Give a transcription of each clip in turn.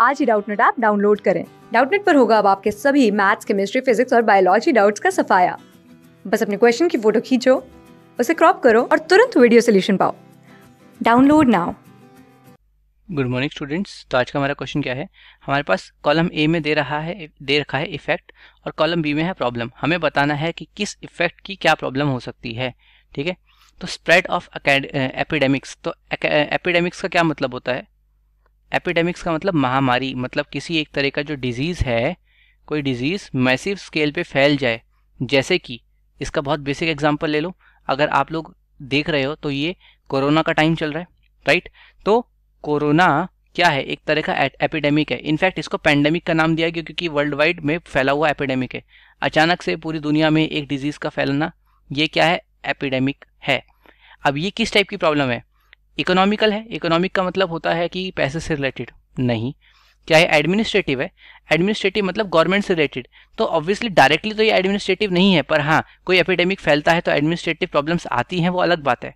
आज ही Doubtnut app download करें डाउटनेट पर होगा अब आपके सभी मैथ्स केमिस्ट्री फिजिक्स और बायोलॉजी डाउट्स का सफाया बस अपने क्वेश्चन की फोटो खींचो उसे क्रॉप करो और तुरंत वीडियो सोल्यूशन पाओ download now good morning students तो आज का हमारा क्वेश्चन क्या है हमारे पास कॉलम ए में दे रहा है दे रखा है इफेक्ट और कॉलम बी में है प्रॉब्लम हमें बताना है कि किस इफेक्ट की क्या प्रॉब्लम हो सकती है ठीक है तो स्प्रेड ऑफ एपिडेमिक्स तो एपिडेमिक्स का क्या मतलब होता है एपिडेमिक्स का मतलब महामारी मतलब किसी एक तरह का जो डिजीज़ है कोई डिजीज़ मैसिव स्केल पे फैल जाए जैसे कि इसका बहुत बेसिक एग्जांपल ले लो अगर आप लोग देख रहे हो तो ये कोरोना का टाइम चल रहा है राइट तो कोरोना क्या है एक तरह का एपिडेमिक है इनफैक्ट इसको पैंडेमिक का नाम दिया गया क्योंकि वर्ल्ड वाइड में फैला हुआ एपिडेमिक है अचानक से पूरी दुनिया में एक डिजीज़ का फैलना ये क्या है एपिडेमिक है अब ये किस टाइप की प्रॉब्लम है इकोनॉमिकल है इकोनॉमिक का मतलब होता है कि पैसे से रिलेटेड नहीं क्या ये एडमिनिस्ट्रेटिव है एडमिनिस्ट्रेटिव मतलब गवर्नमेंट से रिलेटेड तो ऑब्वियसली डायरेक्टली तो ये एडमिनिस्ट्रेटिव नहीं है पर हाँ कोई एपिडेमिक फैलता है तो एडमिनिस्ट्रेटिव प्रॉब्लम्स आती हैं वो अलग बात है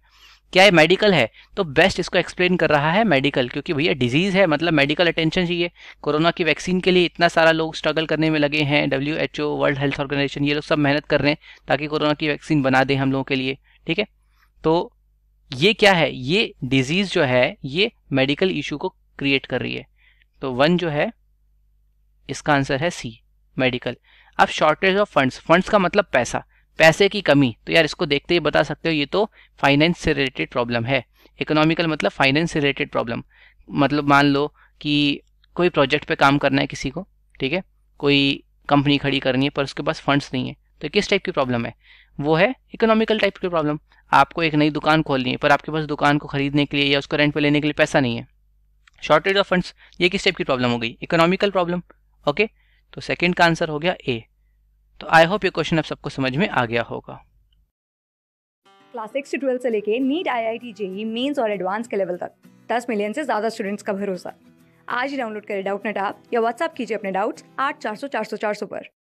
क्या ये मेडिकल है तो बेस्ट इसको एक्सप्लेन कर रहा है मेडिकल क्योंकि भैया डिजीज़ है मतलब मेडिकल अटेंशन चाहिए कोरोना की वैक्सीन के लिए इतना सारा लोग स्ट्रगल करने में लगे हैं W H O world health organisation ये लोग सब मेहनत कर रहे हैं ताकि कोरोना की वैक्सीन बना दें हम लोगों के लिए ठीक है तो ये क्या है ये डिजीज जो है ये मेडिकल इशू को क्रिएट कर रही है तो वन जो है इसका आंसर है सी मेडिकल अब शॉर्टेज ऑफ फंड्स फंड्स का मतलब पैसा पैसे की कमी तो यार इसको देखते ही बता सकते हो ये तो फाइनेंस से रिलेटेड प्रॉब्लम है इकोनॉमिकल मतलब फाइनेंस से रिलेटेड प्रॉब्लम मतलब मान लो कि कोई प्रोजेक्ट पे काम करना है किसी को ठीक है कोई कंपनी खड़ी करनी है पर उसके पास फंड्स नहीं है तो किस टाइप की प्रॉब्लम है वो है इकोनॉमिकल टाइप की प्रॉब्लम आपको एक नई दुकान खोलनी है पर आपके पास दुकान को खरीदने के लिए या उसको रेंट पर लेने के लिए पैसा नहीं है शॉर्टेज ऑफ फंड्स ये किस टाइप की प्रॉब्लम हो गई इकोनॉमिकल प्रॉब्लम ओके तो सेकेंड का आंसर हो गया ए तो आई होप ये क्वेश्चन अब सबको समझ में आ गया होगा क्लास सिक्स से ट्वेल्थ से लेके NEET I I T JEE mains और एडवांस के लेवल तक दस मिलियन से ज़्यादा स्टूडेंट्स का भरोसा आज ही डाउनलोड करें डाउट नेट आप या व्हाट्सअप कीजिए अपने डाउट्स आठ चार सौ चार सौ चार सौ पर